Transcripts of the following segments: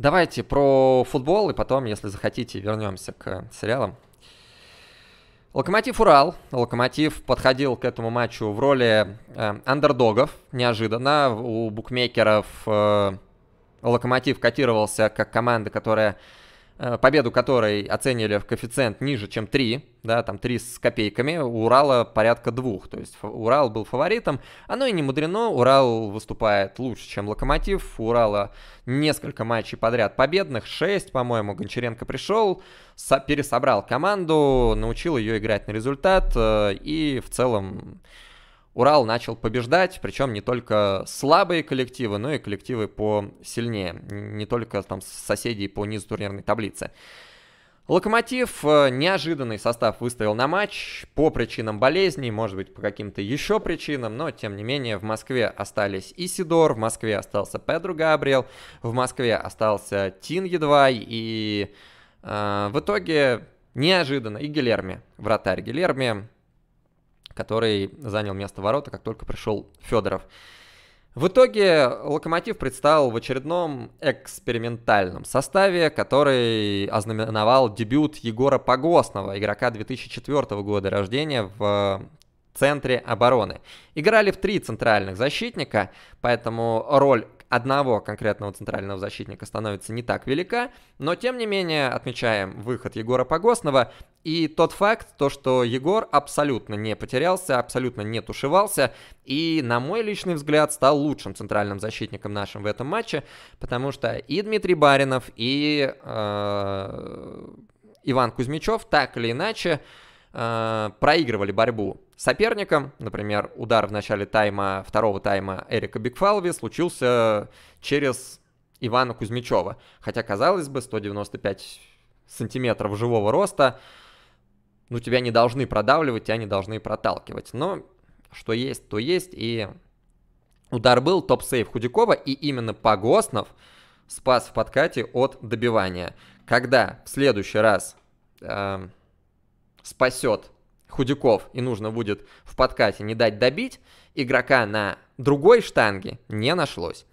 Давайте про футбол, и потом, если захотите, вернемся к сериалам. Локомотив Урал. Локомотив подходил к этому матчу в роли э, андердогов, неожиданно. У букмекеров э, Локомотив котировался как команда, которая Э, победу которой оценили в коэффициент ниже, чем 3, да, там 3 с копейками, у Урала порядка 2, то есть Урал был фаворитом, оно и не мудрено, Урал выступает лучше, чем Локомотив, у Урала несколько матчей подряд победных, 6, по-моему, Гончаренко пришел, пересобрал команду, научил ее играть на результат, э, и в целом Урал начал побеждать, причем не только слабые коллективы, но и коллективы посильнее, не только там соседи по низу турнирной таблицы. Локомотив э, неожиданный состав выставил на матч по причинам болезней, может быть, по каким-то еще причинам, но, тем не менее, в Москве остались Исидор, в Москве остался Педро Габриэл, в Москве остался Тин едва, и э, в итоге неожиданно и Гилерми, вратарь Гилерми, который занял место ворота, как только пришел Федоров. В итоге «Локомотив» предстал в очередном экспериментальном составе, который ознаменовал дебют Егора Погосного, игрока 2004 года рождения в центре обороны. Играли в три центральных защитника, поэтому роль одного конкретного центрального защитника становится не так велика, но тем не менее отмечаем выход Егора Погосного и тот факт, то, что Егор абсолютно не потерялся, абсолютно не тушевался и, на мой личный взгляд, стал лучшим центральным защитником нашим в этом матче, потому что и Дмитрий Баринов, и э, Иван Кузьмичев так или иначе э, э, проигрывали борьбу соперникам. Например, удар в начале тайма, второго тайма Эрика Бигфалви случился через Ивана Кузьмичева. Хотя, казалось бы, 195 сантиметров живого роста, ну, тебя не должны продавливать, тебя не должны проталкивать. Но что есть, то есть, и удар был, топ-сейв Худякова, и именно Погоснов спас в подкате от добивания. Когда в следующий раз э, спасет Худяков и нужно будет в подкате не дать добить, игрока на другой штанге не нашлось.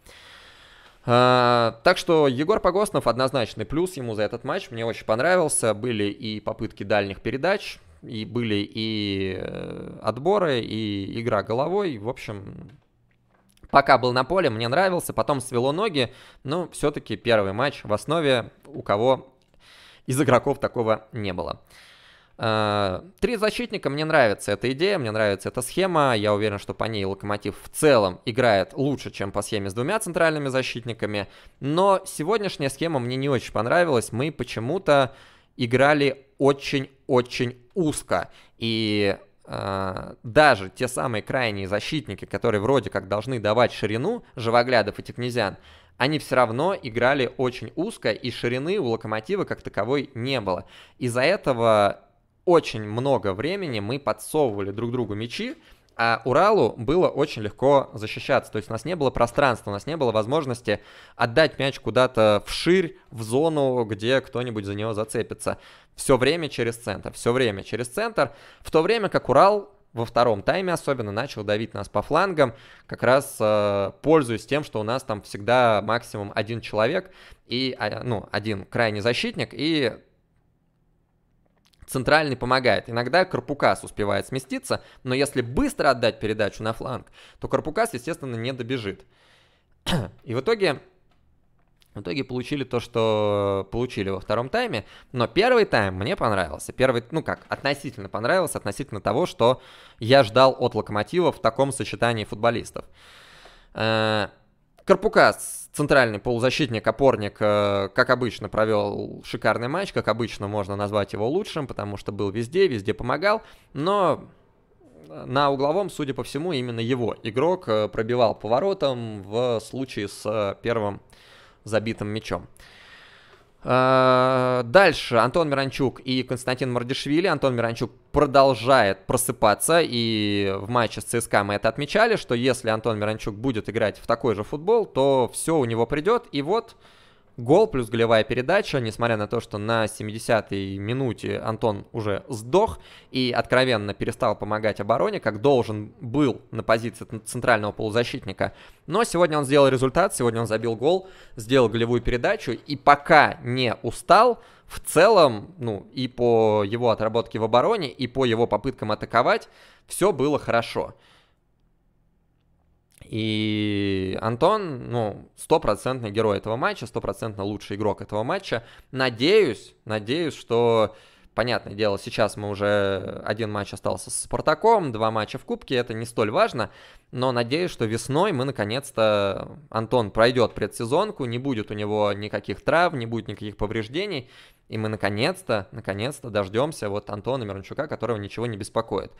А, так что Егор Погостнов однозначный плюс ему за этот матч. Мне очень понравился. Были и попытки дальних передач, и были и э, отборы, и игра головой. В общем, пока был на поле, мне нравился. Потом свело ноги. Но все-таки первый матч в основе у кого из игроков такого не было. Э, три защитника, мне нравится эта идея, мне нравится эта схема. Я уверен, что по ней Локомотив в целом играет лучше, чем по схеме с двумя центральными защитниками. Но сегодняшняя схема мне не очень понравилась. Мы почему-то играли очень-очень узко. И э, даже те самые крайние защитники, которые вроде как должны давать ширину, Живоглядов и Текнезян, они все равно играли очень узко, и ширины у Локомотива как таковой не было. Из-за этого очень много времени мы подсовывали друг другу мячи, а Уралу было очень легко защищаться. То есть у нас не было пространства, у нас не было возможности отдать мяч куда-то вширь, в зону, где кто-нибудь за него зацепится. Все время через центр, все время через центр. В то время как Урал во втором тайме особенно начал давить нас по флангам, как раз э, пользуясь тем, что у нас там всегда максимум один человек и, а, ну, один крайний защитник, и Центральный помогает. Иногда Карпукас успевает сместиться, но если быстро отдать передачу на фланг, то Карпукас, естественно, не добежит. И в итоге в итоге получили то, что получили во втором тайме. Но первый тайм мне понравился. Первый, ну как, относительно понравился, относительно того, что я ждал от Локомотива в таком сочетании футболистов. Э, Карпукас, центральный полузащитник, опорник, э, как обычно, провел шикарный матч, как обычно можно назвать его лучшим, потому что был везде, везде помогал, но э, на угловом, судя по всему, именно его игрок э, пробивал поворотом в случае с первым забитым мячом. Э, дальше Антон Миранчук и Константин Мардишвили. Антон Миранчук продолжает просыпаться, и в матче с ЦСКА мы это отмечали, что если Антон Миранчук будет играть в такой же футбол, то все у него придет, и вот Гол плюс голевая передача, несмотря на то, что на 70-й минуте Антон уже сдох и откровенно перестал помогать обороне, как должен был на позиции центрального полузащитника. Но сегодня он сделал результат, сегодня он забил гол, сделал голевую передачу и пока не устал, в целом, ну, и по его отработке в обороне, и по его попыткам атаковать, все было хорошо. И Антон, ну, стопроцентный герой этого матча, стопроцентно лучший игрок этого матча. Надеюсь, надеюсь, что Понятное дело, сейчас мы уже э, один матч остался с Спартаком, два матча в Кубке, это не столь важно, но надеюсь, что весной мы наконец-то, Антон пройдет предсезонку, не будет у него никаких трав, не будет никаких повреждений, и мы наконец-то, наконец-то дождемся вот Антона Мирончука, которого ничего не беспокоит.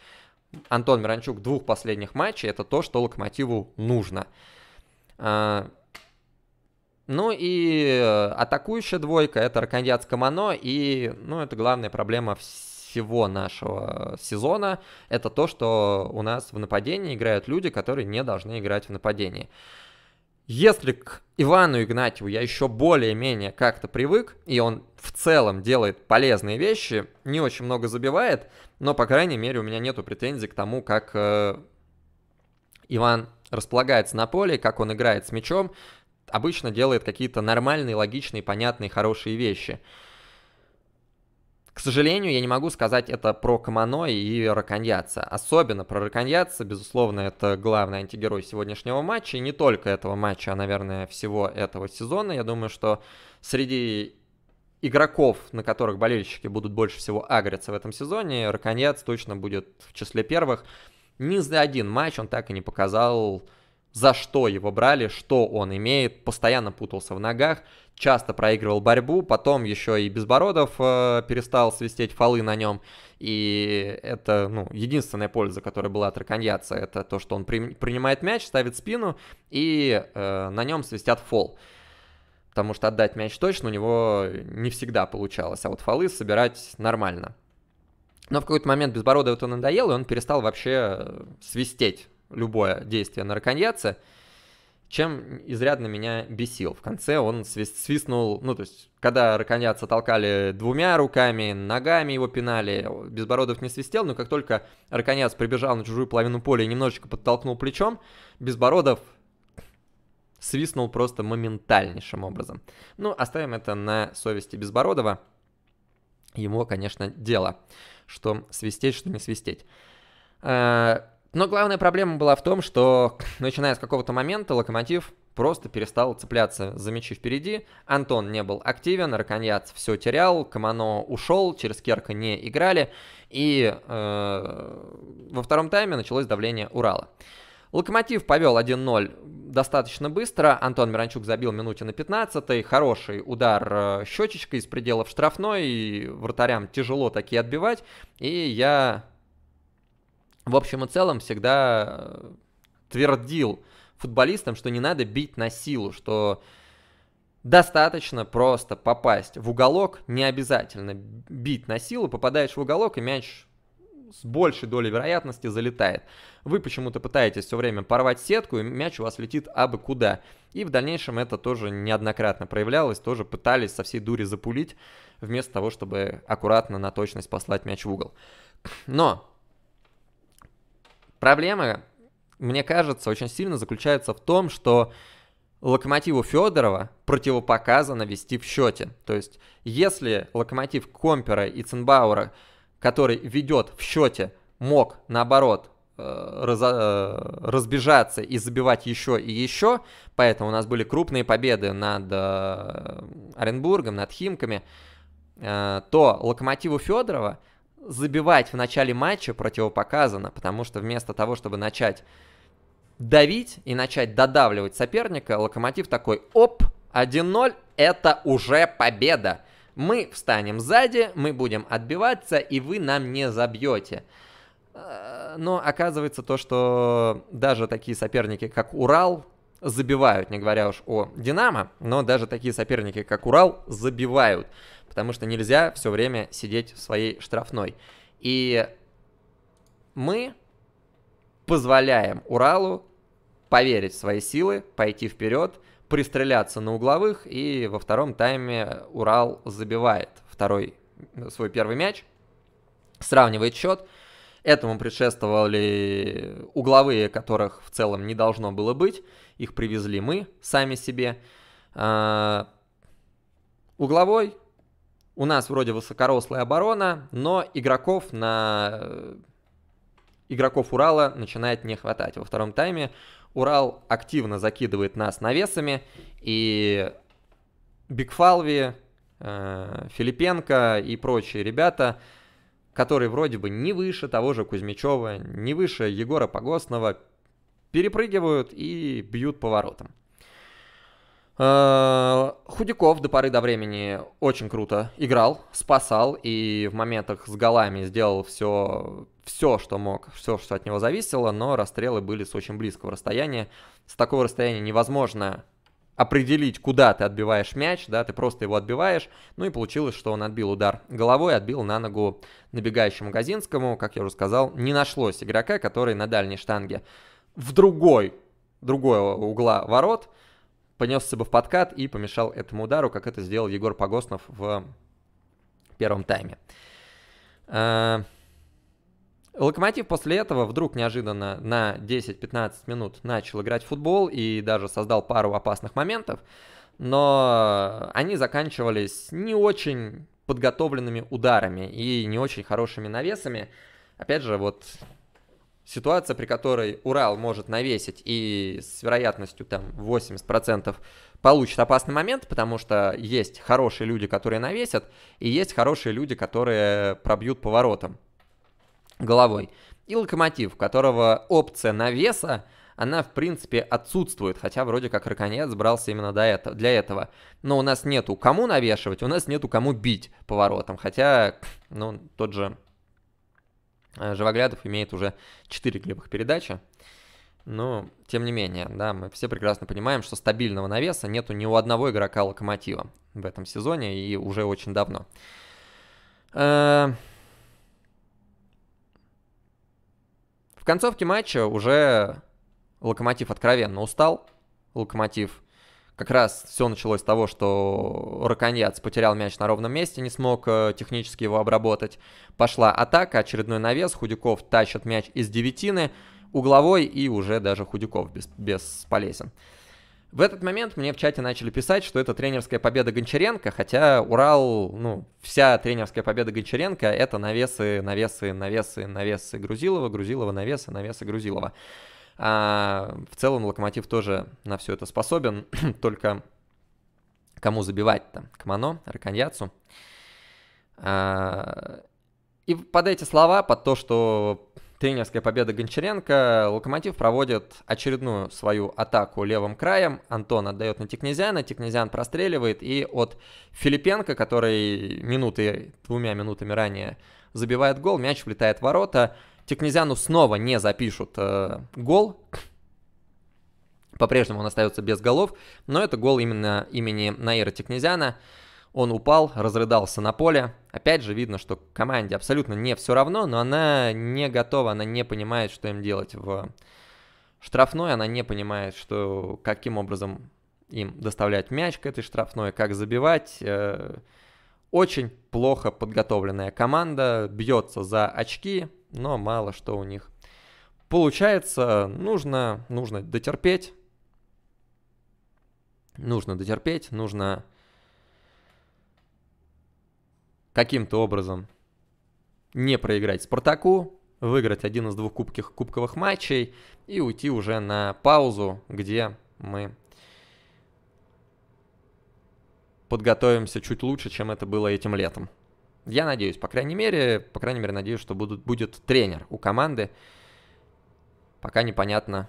Антон Миранчук двух последних матчей, это то, что Локомотиву нужно. А, ну и э, атакующая двойка это Аркандиац Камано, и ну, это главная проблема всего нашего э, сезона, это то, что у нас в нападении играют люди, которые не должны играть в нападении. Если к Ивану Игнатьеву я еще более-менее как-то привык, и он в целом делает полезные вещи, не очень много забивает, но, по крайней мере, у меня нету претензий к тому, как э, Иван располагается на поле, как он играет с мячом обычно делает какие-то нормальные, логичные, понятные, хорошие вещи. К сожалению, я не могу сказать это про Камано и Раконьяца. Особенно про Раконьяца, безусловно, это главный антигерой сегодняшнего матча. И не только этого матча, а, наверное, всего этого сезона. Я думаю, что среди игроков, на которых болельщики будут больше всего агриться в этом сезоне, Раконьяц точно будет в числе первых. Ни за один матч он так и не показал за что его брали, что он имеет, постоянно путался в ногах, часто проигрывал борьбу, потом еще и Безбородов э, перестал свистеть фолы на нем, и это, ну, единственная польза, которая была от Раконьяца, это то, что он при, принимает мяч, ставит спину, и э, на нем свистят фол. Потому что отдать мяч точно у него не всегда получалось, а вот фолы собирать нормально. Но в какой-то момент Безбородов это надоело, и он перестал вообще э, свистеть любое действие нарконьяца, чем изрядно меня бесил. В конце он свист, свистнул, ну, то есть, когда раконьяца толкали двумя руками, ногами его пинали, Безбородов не свистел, но как только раконьяц прибежал на чужую половину поля и немножечко подтолкнул плечом, Безбородов свистнул просто моментальнейшим образом. Ну, оставим это на совести Безбородова. Ему, конечно, дело, что свистеть, что не свистеть. Э, но главная проблема была в том, что начиная с какого-то момента Локомотив просто перестал цепляться за мячи впереди. Антон не был активен, Раконьяц все терял, Камано ушел, через Керка не играли. И э, во втором тайме началось давление Урала. Локомотив повел 1-0 достаточно быстро. Антон Миранчук забил минуте на 15-й. Хороший удар щечечкой э, из пределов штрафной. И вратарям тяжело такие отбивать. И я в общем и целом всегда э, твердил футболистам, что не надо бить на силу, что достаточно просто попасть в уголок, не обязательно бить на силу, попадаешь в уголок и мяч с большей долей вероятности залетает. Вы почему-то пытаетесь все время порвать сетку, и мяч у вас летит абы куда. И в дальнейшем это тоже неоднократно проявлялось, тоже пытались со всей дури запулить, вместо того, чтобы аккуратно на точность послать мяч в угол. Но Проблема, мне кажется, очень сильно заключается в том, что Локомотиву Федорова противопоказано вести в счете. То есть, если Локомотив Компера и Ценбаура, который ведет в счете, мог, наоборот, э, э, разбежаться и забивать еще и еще, поэтому у нас были крупные победы над э, Оренбургом, над Химками, то Локомотиву Федорова – забивать в начале матча противопоказано, потому что вместо того, чтобы начать давить и начать додавливать соперника, Локомотив такой, оп, 1-0, это уже победа. Мы встанем сзади, мы будем отбиваться, и вы нам не забьете. Э, но оказывается то, что даже такие соперники, как Урал, забивают, не говоря уж о «Динамо», но даже такие соперники, как «Урал», забивают, потому что нельзя все время сидеть в своей штрафной. И мы позволяем «Уралу» поверить в свои силы, пойти вперед, пристреляться на угловых, и во втором тайме «Урал» забивает второй свой первый мяч, сравнивает счет – Этому предшествовали угловые, которых в целом не должно было быть. Их привезли мы сами себе. А, угловой у нас вроде высокорослая оборона, но игроков на игроков Урала начинает не хватать. Во втором тайме Урал активно закидывает нас навесами, и Бигфалви, э, Филипенко и прочие ребята – который вроде бы не выше того же Кузьмичева, не выше Егора Погостного, перепрыгивают и бьют поворотом. Э, Худяков до поры до времени очень круто играл, спасал и в моментах с голами сделал все, все, что мог, все, что от него зависело, но расстрелы были с очень близкого расстояния. С такого расстояния невозможно определить, куда ты отбиваешь мяч, да, ты просто его отбиваешь, ну и получилось, что он отбил удар головой, отбил на ногу набегающему Газинскому, как я уже сказал, не нашлось игрока, который на дальней штанге в другой, другой угла ворот понесся бы в подкат и помешал этому удару, как это сделал Егор Погоснов в первом тайме. Э, Локомотив после этого вдруг неожиданно на 10-15 минут начал играть в футбол и даже создал пару опасных моментов, но они заканчивались не очень подготовленными ударами и не очень хорошими навесами. Опять же, вот ситуация, при которой Урал может навесить и с вероятностью там 80% получит опасный момент, потому что есть хорошие люди, которые навесят, и есть хорошие люди, которые пробьют поворотом головой. И Локомотив, у которого опция навеса, она в принципе отсутствует, хотя вроде как Раконец брался именно до этого, для этого. Но у нас нету кому навешивать, у нас нету кому бить поворотом, хотя, ну, тот же э, Живоглядов имеет уже 4 клевых передачи. Но, тем не менее, да, мы все прекрасно понимаем, что стабильного навеса нету ни у одного игрока Локомотива в этом сезоне и уже очень давно. Э, концовке матча уже Локомотив откровенно устал. Локомотив как раз все началось с того, что Раконьяц потерял мяч на ровном месте, не смог э, технически его обработать. Пошла атака, очередной навес, Худяков тащит мяч из девятины, угловой и уже даже Худяков бес, бесполезен. В этот момент мне в чате начали писать, что это тренерская победа Гончаренко, хотя Урал, ну, вся тренерская победа Гончаренко — это навесы, навесы, навесы, навесы Грузилова, Грузилова, навесы, навесы Грузилова. А в целом Локомотив тоже на все это способен, только кому забивать-то? Кмано, Раконьяцу? А... И под эти слова, под то, что тренерская победа Гончаренко, Локомотив проводит очередную свою атаку левым краем. Антон отдает на Тикнезяна, Тикнезян простреливает, и от Филипенко, который минуты, двумя минутами ранее забивает гол, мяч влетает в ворота. Тикнезяну снова не запишут э, гол, по-прежнему он остается без голов, но это гол именно имени Наира Тикнезяна. Он упал, разрыдался на поле. Опять же видно, что команде абсолютно не все равно, но она не готова, она не понимает, что им делать в штрафной, она не понимает, что каким образом им доставлять мяч к этой штрафной, как забивать. Э, очень плохо подготовленная команда, бьется за очки, но мало что у них получается. Нужно, нужно дотерпеть. Нужно дотерпеть, нужно каким-то образом не проиграть Спартаку, выиграть один из двух кубких, кубковых матчей и уйти уже на паузу, где мы подготовимся чуть лучше, чем это было этим летом. Я надеюсь, по крайней мере, по крайней мере, надеюсь, что будут, будет тренер у команды. Пока непонятно,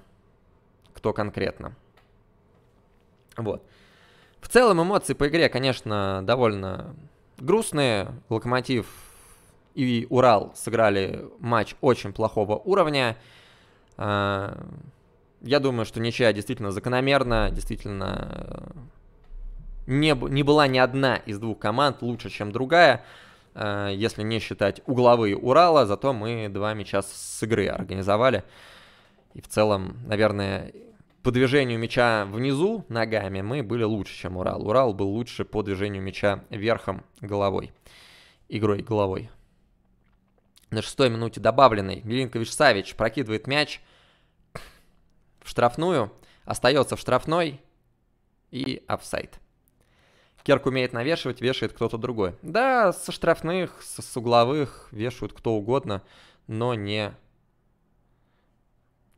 кто конкретно. Вот. В целом эмоции по игре, конечно, довольно грустные. Локомотив и Урал сыграли матч очень плохого уровня. А, я думаю, что ничья действительно закономерна, действительно э, не, не была ни одна из двух команд лучше, чем другая, а, если не считать угловые Урала, зато мы два мяча с игры организовали. И в целом, наверное, по движению мяча внизу ногами мы были лучше, чем Урал. Урал был лучше по движению мяча верхом головой, игрой головой. На шестой минуте добавленный Милинкович Савич прокидывает мяч в штрафную, остается в штрафной и офсайд. Керк умеет навешивать, вешает кто-то другой. Да, со штрафных, с угловых вешают кто угодно, но не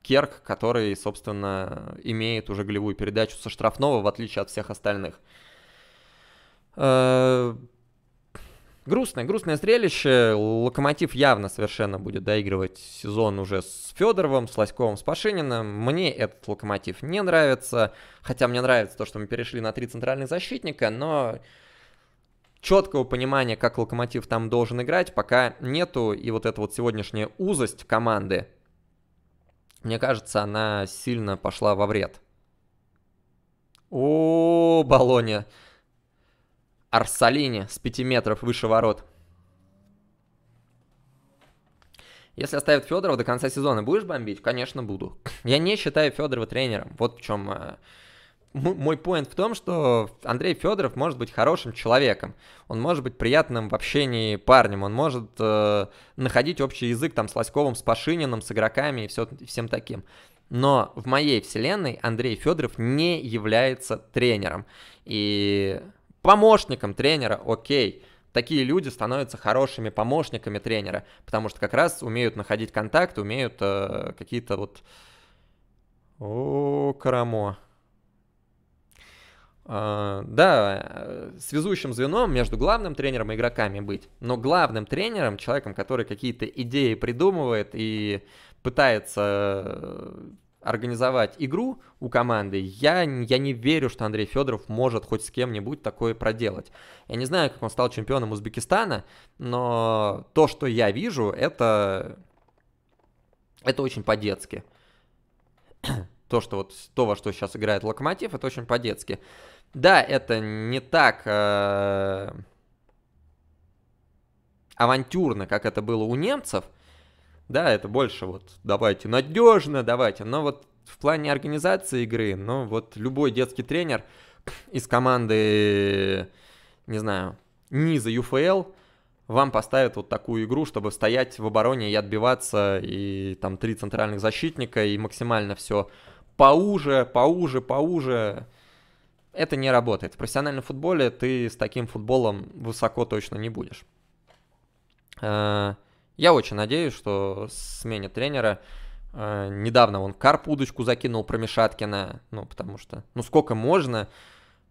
Керк, который, собственно, имеет уже голевую передачу со штрафного, в отличие от всех остальных. Э, грустное, грустное зрелище. Локомотив явно совершенно будет доигрывать сезон уже с Федоровым, с Лоськовым, с Пашининым. Мне этот локомотив не нравится. Хотя мне нравится то, что мы перешли на три центральных защитника, но четкого понимания, как локомотив там должен играть, пока нету. И вот эта вот сегодняшняя узость команды, мне кажется, она сильно пошла во вред. О, Болония. Арсалини с 5 метров выше ворот. Если оставят Федорова до конца сезона, будешь бомбить? Конечно, буду. Я не считаю Федорова тренером. Вот в чем э, мой поинт в том, что Андрей Федоров может быть хорошим человеком, он может быть приятным в общении парнем, он может э, находить общий язык там с Лоськовым, с Пашининым, с игроками и все, всем таким. Но в моей вселенной Андрей Федоров не является тренером. И помощником тренера, окей, такие люди становятся хорошими помощниками тренера, потому что как раз умеют находить контакт, умеют э, какие-то вот... О, карамо. А, да, э, связующим звеном между главным тренером и игроками быть, но главным тренером, человеком, который какие-то идеи придумывает и пытается э, организовать игру у команды, я, я не верю, что Андрей Федоров может хоть с кем-нибудь такое проделать. Я не знаю, как он стал чемпионом Узбекистана, но то, что я вижу, это, это очень по-детски. то, что вот, то, во что сейчас играет Локомотив, это очень по-детски. Да, это не так э, авантюрно, как это было у немцев. Да, это больше вот давайте надежно, давайте. Но вот в плане организации игры, ну вот любой детский тренер из команды, не знаю, низа ЮФЛ вам поставят вот такую игру, чтобы стоять в обороне и отбиваться, и там три центральных защитника, и максимально все поуже, поуже, поуже это не работает. В профессиональном футболе ты с таким футболом высоко точно не будешь. Э, я очень надеюсь, что сменит тренера. Э, недавно он карп удочку закинул про Мишаткина, ну, потому что, ну, сколько можно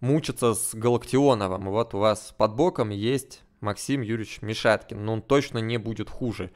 мучиться с Галактионовым. Вот у вас под боком есть Максим Юрьевич Мишаткин, но ну, он точно не будет хуже.